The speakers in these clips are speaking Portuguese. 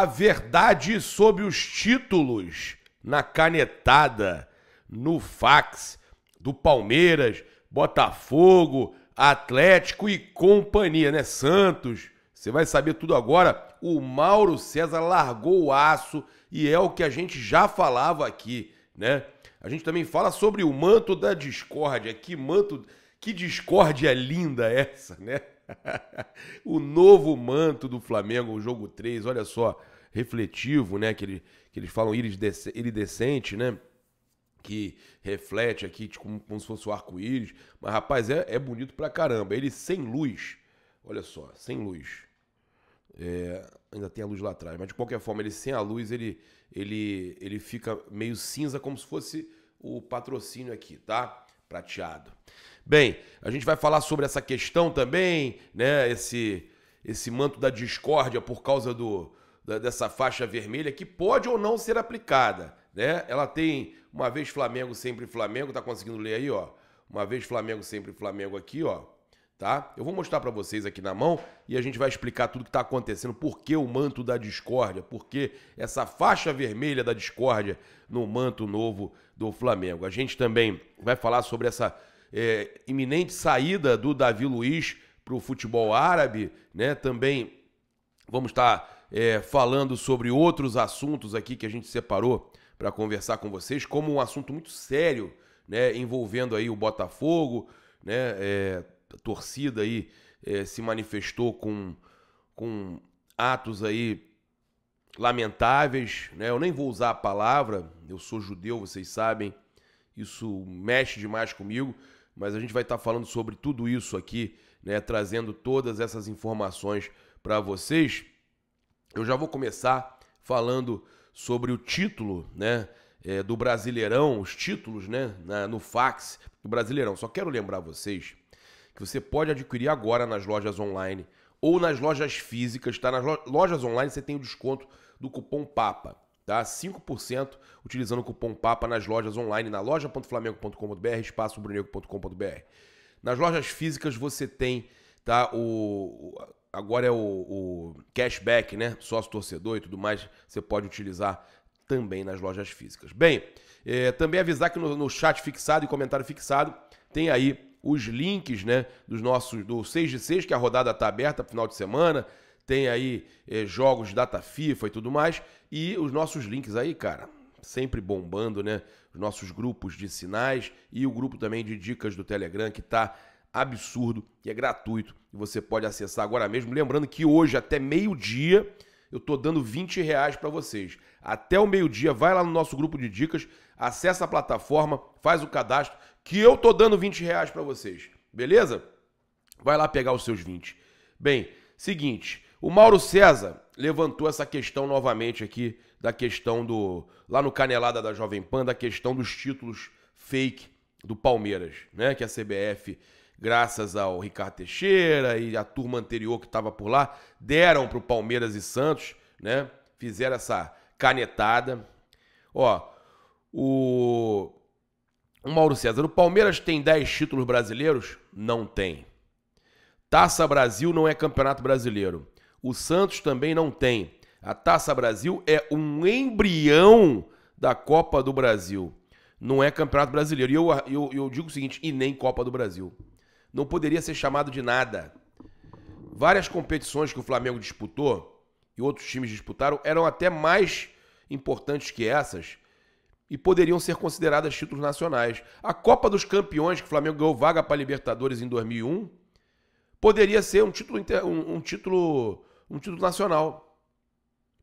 A verdade sobre os títulos na canetada, no fax do Palmeiras, Botafogo, Atlético e companhia, né? Santos. Você vai saber tudo agora. O Mauro César largou o aço e é o que a gente já falava aqui, né? A gente também fala sobre o manto da discórdia. Que manto, que discórdia linda essa, né? o novo manto do Flamengo, o jogo 3, olha só, refletivo, né? Que, ele, que eles falam iridescente, né? Que reflete aqui tipo, como, como se fosse o arco-íris. Mas, rapaz, é, é bonito pra caramba. Ele sem luz, olha só, sem luz. É, ainda tem a luz lá atrás, mas de qualquer forma, ele sem a luz, ele, ele, ele fica meio cinza, como se fosse o patrocínio aqui, tá? Prateado. Bem, a gente vai falar sobre essa questão também, né? Esse, esse manto da discórdia por causa do, da, dessa faixa vermelha que pode ou não ser aplicada, né? Ela tem uma vez Flamengo, sempre Flamengo, tá conseguindo ler aí, ó. Uma vez Flamengo, sempre Flamengo aqui, ó. Tá? Eu vou mostrar para vocês aqui na mão e a gente vai explicar tudo que está acontecendo, por que o manto da discórdia, por que essa faixa vermelha da discórdia no manto novo do Flamengo. A gente também vai falar sobre essa é, iminente saída do Davi Luiz para o futebol árabe, né? Também vamos estar tá, é, falando sobre outros assuntos aqui que a gente separou para conversar com vocês, como um assunto muito sério, né? Envolvendo aí o Botafogo, né? É, a torcida aí é, se manifestou com, com atos aí lamentáveis, né? Eu nem vou usar a palavra, eu sou judeu, vocês sabem, isso mexe demais comigo, mas a gente vai estar tá falando sobre tudo isso aqui, né, trazendo todas essas informações para vocês. Eu já vou começar falando sobre o título, né, é, do Brasileirão, os títulos, né, na, no fax do Brasileirão. Só quero lembrar vocês que você pode adquirir agora nas lojas online ou nas lojas físicas, tá? Nas lojas online você tem o desconto do cupom PAPA tá? 5% utilizando o cupom PAPA nas lojas online, na loja.flamengo.com.br, espaço Nas lojas físicas você tem, tá? O, agora é o, o cashback, né? Sócio torcedor e tudo mais, você pode utilizar também nas lojas físicas. Bem, é, também avisar que no, no chat fixado e comentário fixado tem aí os links, né, dos nossos do 6 de 6, que a rodada está aberta para final de semana, tem aí eh, jogos data FIFA e tudo mais. E os nossos links aí, cara, sempre bombando, né? Os nossos grupos de sinais e o grupo também de dicas do Telegram que tá absurdo e é gratuito e você pode acessar agora mesmo. Lembrando que hoje até meio-dia eu tô dando 20 reais para vocês. Até o meio-dia, vai lá no nosso grupo de dicas, acessa a plataforma, faz o cadastro, que eu tô dando 20 reais para vocês. Beleza? Vai lá pegar os seus 20. Bem, seguinte, o Mauro César levantou essa questão novamente aqui, da questão do. lá no Canelada da Jovem Pan, da questão dos títulos fake do Palmeiras, né? Que a CBF, graças ao Ricardo Teixeira e a turma anterior que estava por lá, deram para o Palmeiras e Santos, né? Fizeram essa canetada. Ó, o. O Mauro César, o Palmeiras tem 10 títulos brasileiros? Não tem. Taça Brasil não é campeonato brasileiro. O Santos também não tem. A Taça Brasil é um embrião da Copa do Brasil. Não é Campeonato Brasileiro. E eu, eu, eu digo o seguinte: e nem Copa do Brasil. Não poderia ser chamado de nada. Várias competições que o Flamengo disputou e outros times disputaram eram até mais importantes que essas e poderiam ser consideradas títulos nacionais. A Copa dos Campeões, que o Flamengo ganhou vaga para a Libertadores em 2001, poderia ser um título, um, um título um título nacional.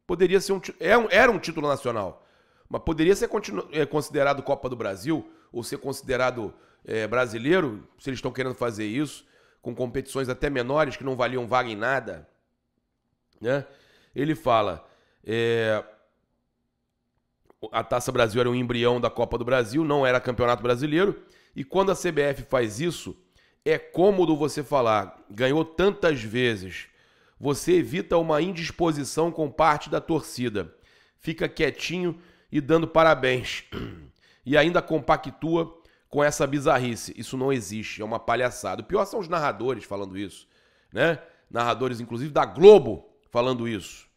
Poderia ser é um, era um título nacional, mas poderia ser é, considerado Copa do Brasil ou ser considerado é, brasileiro, se eles estão querendo fazer isso, com competições até menores que não valiam vaga em nada. Né? Ele fala: é, a Taça Brasil era um embrião da Copa do Brasil, não era campeonato brasileiro, e quando a CBF faz isso, é cômodo você falar, ganhou tantas vezes você evita uma indisposição com parte da torcida. Fica quietinho e dando parabéns. E ainda compactua com essa bizarrice. Isso não existe, é uma palhaçada. O pior são os narradores falando isso, né? Narradores, inclusive, da Globo falando isso.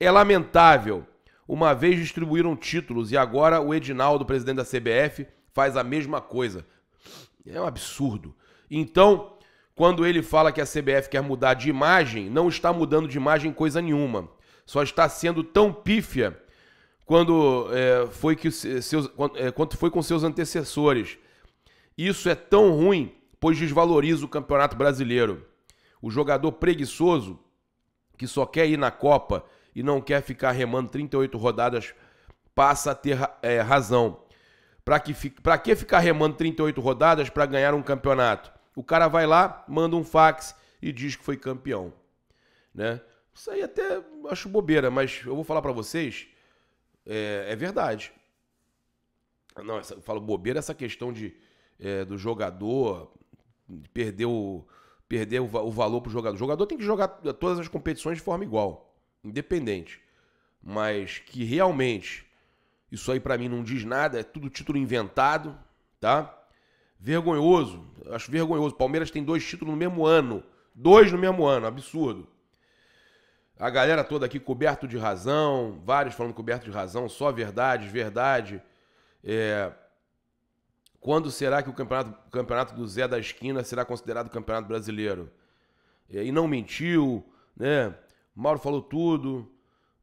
É lamentável. Uma vez distribuíram títulos e agora o Edinaldo, presidente da CBF, faz a mesma coisa. É um absurdo. Então, quando ele fala que a CBF quer mudar de imagem, não está mudando de imagem coisa nenhuma. Só está sendo tão pífia quando é, foi que seus, é, quanto foi com seus antecessores. Isso é tão ruim, pois desvaloriza o Campeonato Brasileiro. O jogador preguiçoso que só quer ir na Copa e não quer ficar remando 38 rodadas passa a ter é, razão. Para que, que ficar remando 38 rodadas para ganhar um campeonato? O cara vai lá, manda um fax e diz que foi campeão, né? Isso aí até acho bobeira, mas eu vou falar para vocês, é, é, verdade. Não, essa, eu falo bobeira essa questão de é, do jogador perder o, perder o, o valor pro jogador. O jogador tem que jogar todas as competições de forma igual, independente. Mas que realmente isso aí para mim não diz nada, é tudo título inventado, tá? Vergonhoso. Acho vergonhoso. Palmeiras tem dois títulos no mesmo ano. Dois no mesmo ano. Absurdo. A galera toda aqui coberto de razão. Vários falando coberto de razão. Só verdade, verdade. É... Quando será que o campeonato, campeonato do Zé da Esquina será considerado campeonato brasileiro? É, e não mentiu, né? Mauro falou tudo.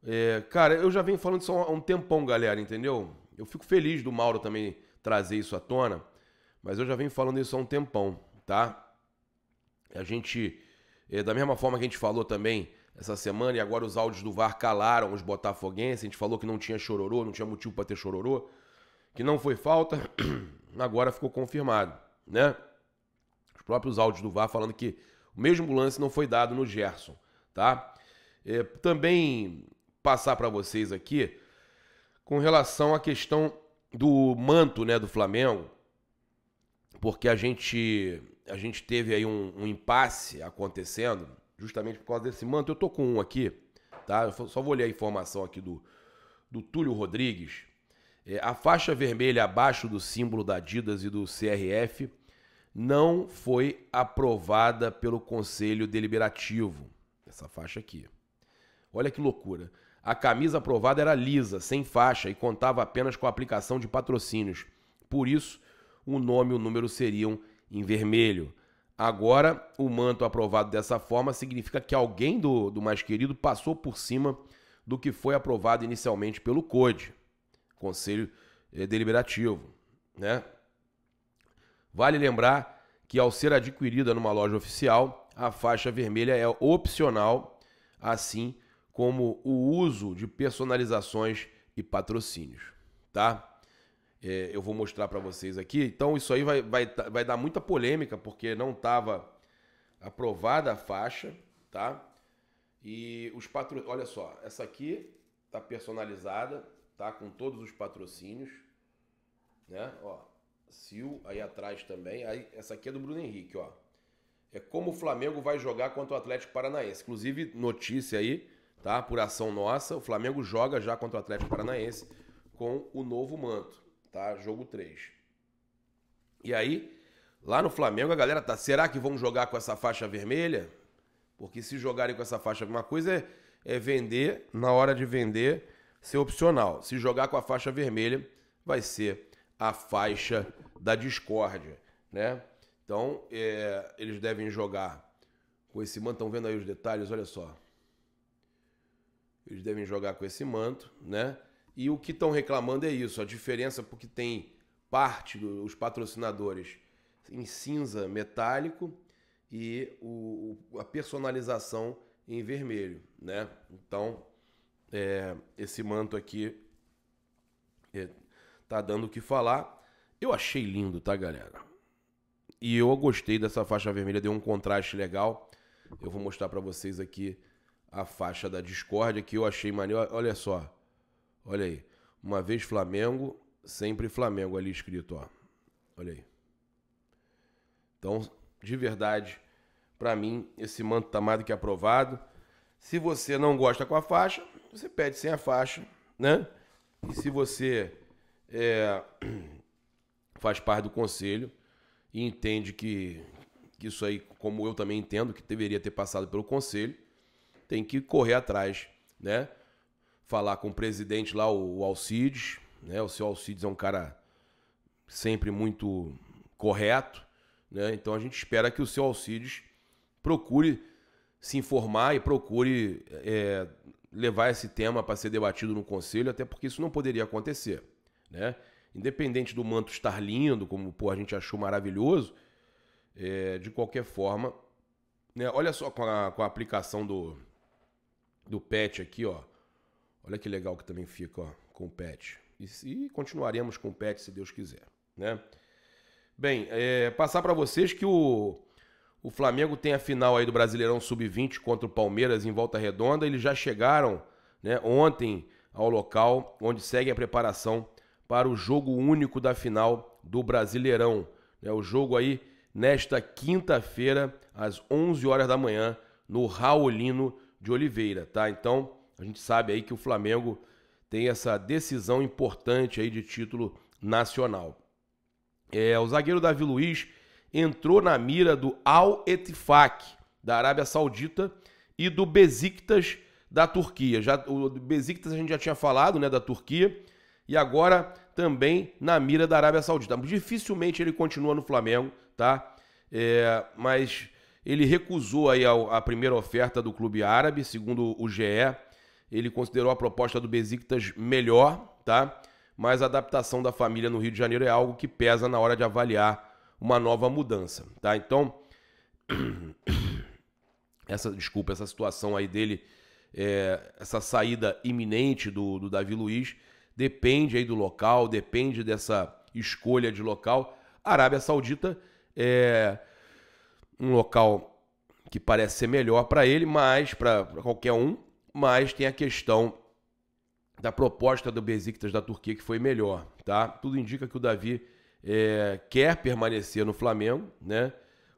É, cara, eu já venho falando isso há um tempão, galera, entendeu? Eu fico feliz do Mauro também trazer isso à tona mas eu já venho falando isso há um tempão, tá? A gente, eh, da mesma forma que a gente falou também essa semana, e agora os áudios do VAR calaram os botafoguenses, a gente falou que não tinha chororô, não tinha motivo para ter chororô, que não foi falta, agora ficou confirmado, né? Os próprios áudios do VAR falando que o mesmo lance não foi dado no Gerson, tá? É, também passar para vocês aqui com relação à questão do manto, né, do Flamengo, porque a gente a gente teve aí um, um, impasse acontecendo, justamente por causa desse manto. Eu tô com um aqui, tá? Eu só vou ler a informação aqui do, do Túlio Rodrigues. É, a faixa vermelha abaixo do símbolo da Adidas e do CRF não foi aprovada pelo Conselho Deliberativo. Essa faixa aqui. Olha que loucura. A camisa aprovada era lisa, sem faixa e contava apenas com a aplicação de patrocínios. Por isso, o nome e o número seriam em vermelho. Agora, o manto aprovado dessa forma significa que alguém do, do mais querido passou por cima do que foi aprovado inicialmente pelo CODE, Conselho eh, Deliberativo. Né? Vale lembrar que, ao ser adquirida numa loja oficial, a faixa vermelha é opcional, assim como o uso de personalizações e patrocínios. Tá? É, eu vou mostrar para vocês aqui. Então, isso aí vai, vai, tá, vai dar muita polêmica, porque não estava aprovada a faixa, tá? E os patrocínios. Olha só, essa aqui tá personalizada, tá? Com todos os patrocínios, né? Ó, Sil aí atrás também. Aí, essa aqui é do Bruno Henrique, ó. É como o Flamengo vai jogar contra o Atlético Paranaense. Inclusive, notícia aí, tá? Por ação nossa, o Flamengo joga já contra o Atlético Paranaense com o novo manto tá? Jogo 3. E aí, lá no Flamengo, a galera tá. Será que vão jogar com essa faixa vermelha? Porque se jogarem com essa faixa, uma coisa é, é vender, na hora de vender, ser opcional. Se jogar com a faixa vermelha, vai ser a faixa da discórdia, né? Então, é, eles devem jogar com esse manto. Estão vendo aí os detalhes? Olha só. Eles devem jogar com esse manto, né? E o que estão reclamando é isso, a diferença porque tem parte dos patrocinadores em cinza metálico e o, a personalização em vermelho, né? Então, é, esse manto aqui é, tá dando o que falar. Eu achei lindo, tá, galera? E eu gostei dessa faixa vermelha, deu um contraste legal. Eu vou mostrar para vocês aqui a faixa da Discord que eu achei maneiro. Olha só. Olha aí. Uma vez Flamengo, sempre Flamengo ali escrito, ó. Olha aí. Então, de verdade, para mim, esse manto tá mais do que aprovado. Se você não gosta com a faixa, você pede sem a faixa, né? E se você é, faz parte do conselho e entende que, que isso aí, como eu também entendo, que deveria ter passado pelo conselho, tem que correr atrás, né? falar com o presidente lá, o, Alcides, né? O seu Alcides é um cara sempre muito correto, né? Então a gente espera que o seu Alcides procure se informar e procure é, levar esse tema para ser debatido no conselho, até porque isso não poderia acontecer, né? Independente do manto estar lindo, como pô, a gente achou maravilhoso, é, de qualquer forma, né? Olha só com a, com a aplicação do do pet aqui, ó. Olha que legal que também fica ó, com o pet. E, e continuaremos com o pet se Deus quiser, né? Bem, é, passar para vocês que o, o Flamengo tem a final aí do Brasileirão Sub-20 contra o Palmeiras em Volta Redonda. Eles já chegaram né, ontem ao local onde segue a preparação para o jogo único da final do Brasileirão. É o jogo aí nesta quinta-feira, às 11 horas da manhã, no Raulino de Oliveira, tá? Então, a gente sabe aí que o Flamengo tem essa decisão importante aí de título nacional. É, o zagueiro Davi Luiz entrou na mira do Al Etifak da Arábia Saudita e do Besiktas da Turquia. Já o Besiktas a gente já tinha falado, né, da Turquia, e agora também na mira da Arábia Saudita. Dificilmente ele continua no Flamengo, tá? É, mas ele recusou aí a, a primeira oferta do clube árabe, segundo o GE, ele considerou a proposta do Besiktas melhor, tá? Mas a adaptação da família no Rio de Janeiro é algo que pesa na hora de avaliar uma nova mudança, tá? Então, essa desculpa, essa situação aí dele, é, essa saída iminente do, do Davi Luiz, depende aí do local, depende dessa escolha de local. A Arábia Saudita é um local que parece ser melhor para ele, mas para qualquer um, mas tem a questão da proposta do Besiktas da Turquia que foi melhor, tá? Tudo indica que o Davi é, quer permanecer no Flamengo, né?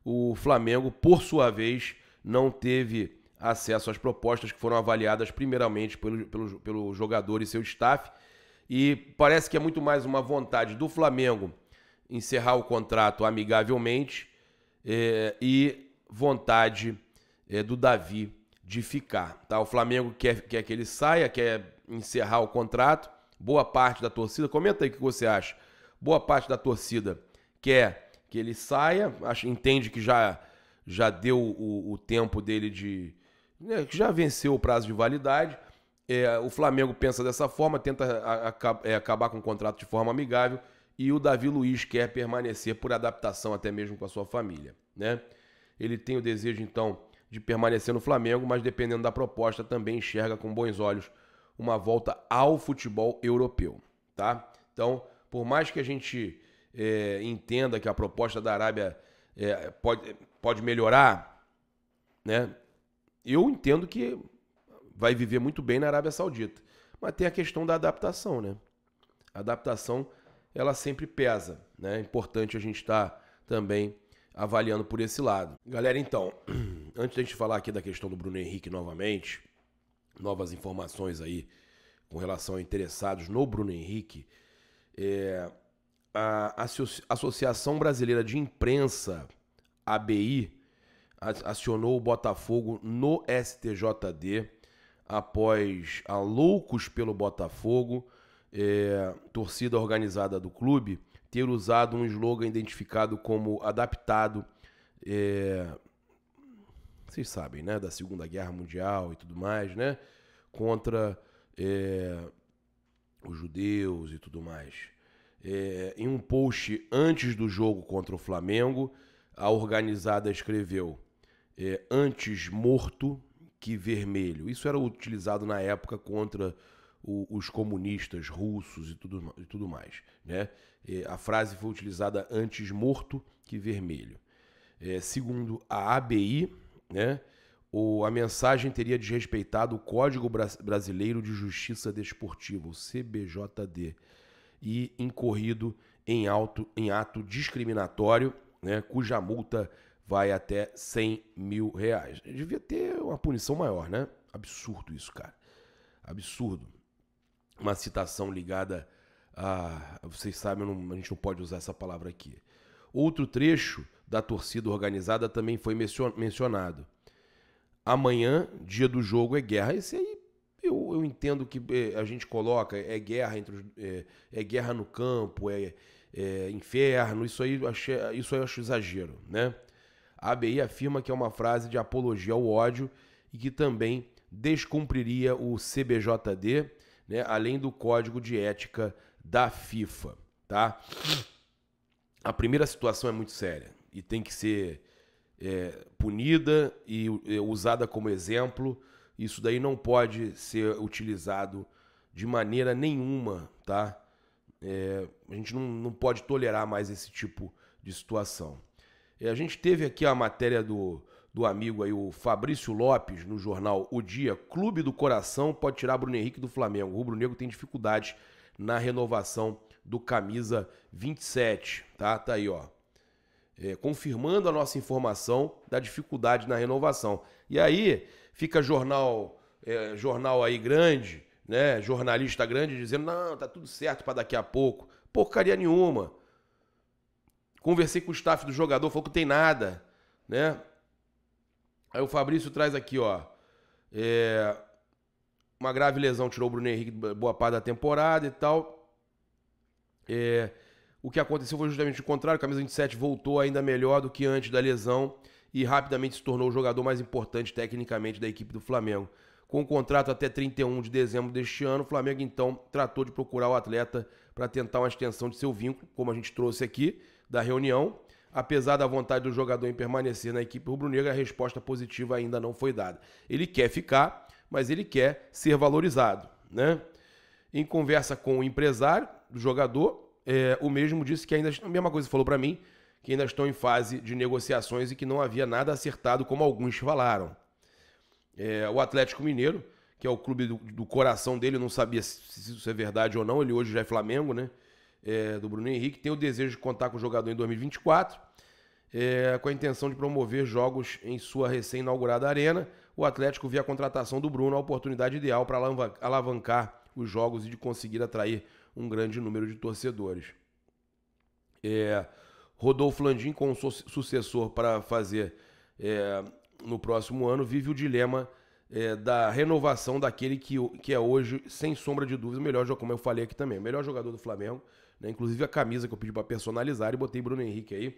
O Flamengo, por sua vez, não teve acesso às propostas que foram avaliadas primeiramente pelo, pelo, pelo jogador e seu staff. E parece que é muito mais uma vontade do Flamengo encerrar o contrato amigavelmente é, e vontade é, do Davi de ficar. Tá? O Flamengo quer, quer que ele saia, quer encerrar o contrato. Boa parte da torcida, comenta aí o que você acha. Boa parte da torcida quer que ele saia, entende que já, já deu o, o tempo dele de. Né, que já venceu o prazo de validade. É, o Flamengo pensa dessa forma, tenta a, a, é, acabar com o contrato de forma amigável e o Davi Luiz quer permanecer por adaptação até mesmo com a sua família. Né? Ele tem o desejo, então, de permanecer no Flamengo, mas dependendo da proposta, também enxerga com bons olhos uma volta ao futebol europeu. Tá? Então, por mais que a gente é, entenda que a proposta da Arábia é, pode, pode melhorar, né? eu entendo que vai viver muito bem na Arábia Saudita. Mas tem a questão da adaptação, né? A adaptação, ela sempre pesa, né? É importante a gente estar tá também avaliando por esse lado. Galera, então, antes da gente falar aqui da questão do Bruno Henrique novamente, novas informações aí com relação a interessados no Bruno Henrique, é, a Associação Brasileira de Imprensa, ABI, acionou o Botafogo no STJD após a loucos pelo Botafogo, é, torcida organizada do clube, ter usado um slogan identificado como adaptado. É... Vocês sabem, né? Da Segunda Guerra Mundial e tudo mais, né? Contra é... os judeus e tudo mais. É... Em um post antes do jogo contra o Flamengo, a organizada escreveu: é, Antes morto que vermelho. Isso era utilizado na época contra os comunistas russos e tudo, e tudo mais. Né? E a frase foi utilizada antes morto que vermelho. É, segundo a ABI, né, o, a mensagem teria desrespeitado o Código Bra Brasileiro de Justiça Desportiva, o CBJD, e incorrido em, auto, em ato discriminatório, né, cuja multa vai até 100 mil reais. Devia ter uma punição maior, né? Absurdo isso, cara. Absurdo uma citação ligada a. Vocês sabem, não, a gente não pode usar essa palavra aqui. Outro trecho da torcida organizada também foi mencionado. Amanhã, dia do jogo, é guerra. Esse aí eu, eu entendo que eh, a gente coloca, é guerra entre os, é, é, guerra no campo, é, é inferno, isso aí, achei, isso aí eu acho exagero, né? A ABI afirma que é uma frase de apologia ao ódio e que também descumpriria o CBJD né, além do código de ética da FIFA, tá? A primeira situação é muito séria e tem que ser é, punida e é, usada como exemplo. Isso daí não pode ser utilizado de maneira nenhuma, tá? É, a gente não, não pode tolerar mais esse tipo de situação. É, a gente teve aqui a matéria do do amigo aí, o Fabrício Lopes, no jornal O Dia, Clube do Coração pode tirar Bruno Henrique do Flamengo. O Rubro Negro tem dificuldades na renovação do camisa 27, tá? Tá aí, ó. É, confirmando a nossa informação da dificuldade na renovação. E aí fica jornal, é, jornal aí grande, né? Jornalista grande dizendo: "Não, tá tudo certo para daqui a pouco". Porcaria nenhuma. Conversei com o staff do jogador, falou que tem nada, né? Aí o Fabrício traz aqui, ó. É, uma grave lesão tirou o Bruno Henrique boa parte da temporada e tal. É, o que aconteceu foi justamente o contrário. O camisa 27 voltou ainda melhor do que antes da lesão e rapidamente se tornou o jogador mais importante tecnicamente da equipe do Flamengo. Com o contrato até 31 de dezembro deste ano, o Flamengo então tratou de procurar o atleta para tentar uma extensão de seu vínculo, como a gente trouxe aqui da reunião. Apesar da vontade do jogador em permanecer na equipe rubro-negra, a resposta positiva ainda não foi dada. Ele quer ficar, mas ele quer ser valorizado. Né? Em conversa com o empresário do jogador, é, o mesmo disse que ainda. A mesma coisa falou para mim, que ainda estão em fase de negociações e que não havia nada acertado, como alguns falaram. É, o Atlético Mineiro, que é o clube do, do coração dele, não sabia se, se isso é verdade ou não, ele hoje já é Flamengo, né? é, do Bruno Henrique, tem o desejo de contar com o jogador em 2024, é, com a intenção de promover jogos em sua recém-inaugurada arena. O Atlético via a contratação do Bruno a oportunidade ideal para alavancar os jogos e de conseguir atrair um grande número de torcedores. É, Rodolfo Landim, com o sucessor para fazer é, no próximo ano, vive o dilema é, da renovação daquele que, que é hoje, sem sombra de dúvida, o melhor jogador, como eu falei aqui também, o melhor jogador do Flamengo, né? Inclusive a camisa que eu pedi para personalizar e botei Bruno Henrique aí.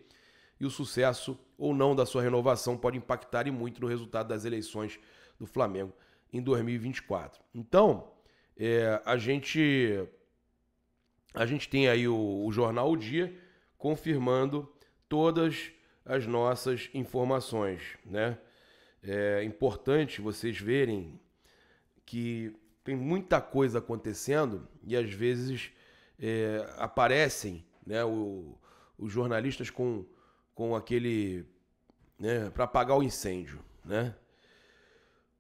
E o sucesso ou não da sua renovação pode impactar e muito no resultado das eleições do Flamengo em 2024. Então, é, a gente a gente tem aí o, o jornal O Dia confirmando todas as nossas informações, né? É importante vocês verem que tem muita coisa acontecendo e às vezes é, aparecem né, o, os jornalistas com, com aquele. Né, para apagar o incêndio. Né?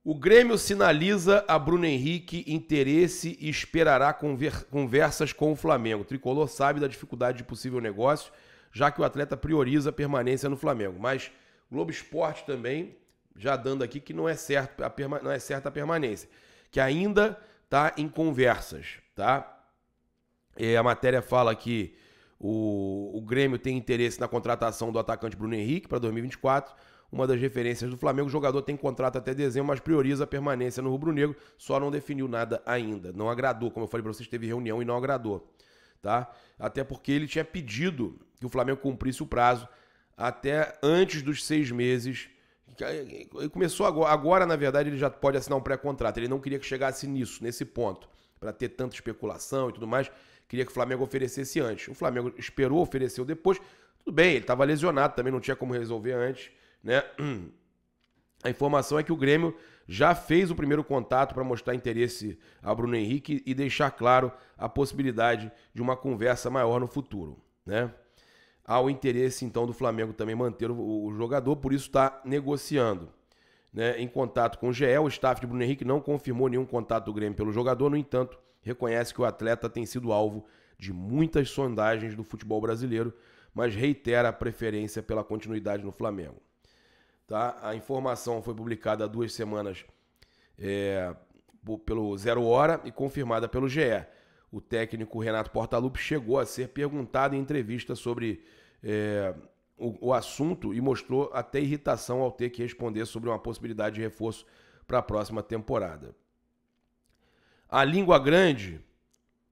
O Grêmio sinaliza a Bruno Henrique interesse e esperará conver, conversas com o Flamengo. O tricolor sabe da dificuldade de possível negócio, já que o atleta prioriza a permanência no Flamengo. Mas o Globo Esporte também já dando aqui que não é certo a perma, não é certa a permanência, que ainda está em conversas, tá? a matéria fala que o, o Grêmio tem interesse na contratação do atacante Bruno Henrique para 2024 uma das referências do Flamengo. O jogador tem contrato até dezembro, mas prioriza a permanência no rubro-negro, só não definiu nada ainda. Não agradou, como eu falei para vocês, teve reunião e não agradou, tá? Até porque ele tinha pedido que o Flamengo cumprisse o prazo até antes dos seis meses. Ele começou agora, agora na verdade, ele já pode assinar um pré-contrato. Ele não queria que chegasse nisso, nesse ponto, para ter tanta especulação e tudo mais queria que o Flamengo oferecesse antes. O Flamengo esperou, ofereceu depois. Tudo bem, ele estava lesionado também, não tinha como resolver antes, né? A informação é que o Grêmio já fez o primeiro contato para mostrar interesse ao Bruno Henrique e deixar claro a possibilidade de uma conversa maior no futuro, né? Há o interesse então do Flamengo também manter o jogador, por isso está negociando. Né? Em contato com o GE, o staff de Bruno Henrique não confirmou nenhum contato do Grêmio pelo jogador, no entanto, reconhece que o atleta tem sido alvo de muitas sondagens do futebol brasileiro, mas reitera a preferência pela continuidade no Flamengo. Tá? A informação foi publicada há duas semanas é, pelo Zero Hora e confirmada pelo GE. O técnico Renato Portaluppi chegou a ser perguntado em entrevista sobre é, o, o assunto e mostrou até irritação ao ter que responder sobre uma possibilidade de reforço para a próxima temporada. A língua grande,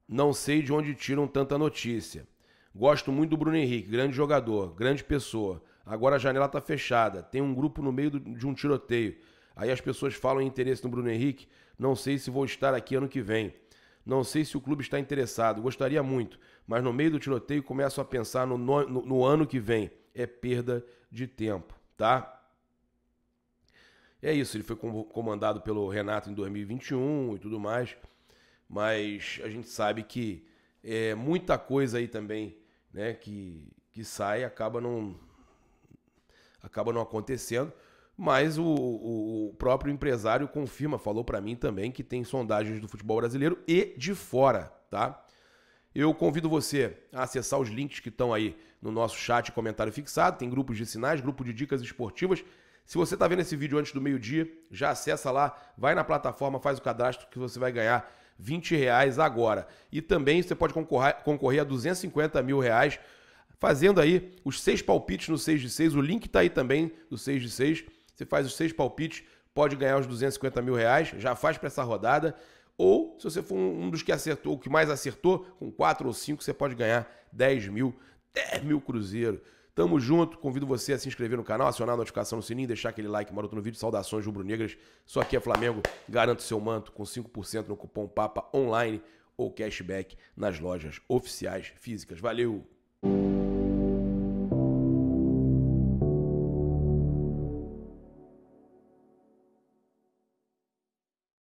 não sei de onde tiram tanta notícia. Gosto muito do Bruno Henrique, grande jogador, grande pessoa. Agora a janela tá fechada, tem um grupo no meio de um tiroteio. Aí as pessoas falam em interesse no Bruno Henrique. Não sei se vou estar aqui ano que vem. Não sei se o clube está interessado, gostaria muito, mas no meio do tiroteio começo a pensar no, no, no ano que vem. É perda de tempo, tá? E é isso, ele foi comandado pelo Renato em 2021 e tudo mais, mas a gente sabe que é, muita coisa aí também, né, que, que sai acaba não acaba não acontecendo, mas o, o próprio empresário confirma, falou para mim também que tem sondagens do futebol brasileiro e de fora, tá? Eu convido você a acessar os links que estão aí no nosso chat comentário fixado. Tem grupos de sinais, grupo de dicas esportivas se você está vendo esse vídeo antes do meio-dia, já acessa lá, vai na plataforma, faz o cadastro que você vai ganhar 20 reais agora. E também você pode concorrer, concorrer a 250 mil reais fazendo aí os seis palpites no 6 de 6. O link está aí também do 6 de 6. Você faz os seis palpites, pode ganhar os 250 mil reais, já faz para essa rodada. Ou, se você for um dos que acertou, o que mais acertou, com quatro ou cinco, você pode ganhar 10 mil, 10 mil cruzeiro. Tamo junto, convido você a se inscrever no canal, acionar a notificação no sininho, deixar aquele like maroto no vídeo. Saudações rubro-negras. Só aqui é Flamengo, garanto seu manto com 5% no cupom PAPA online ou cashback nas lojas oficiais físicas. Valeu!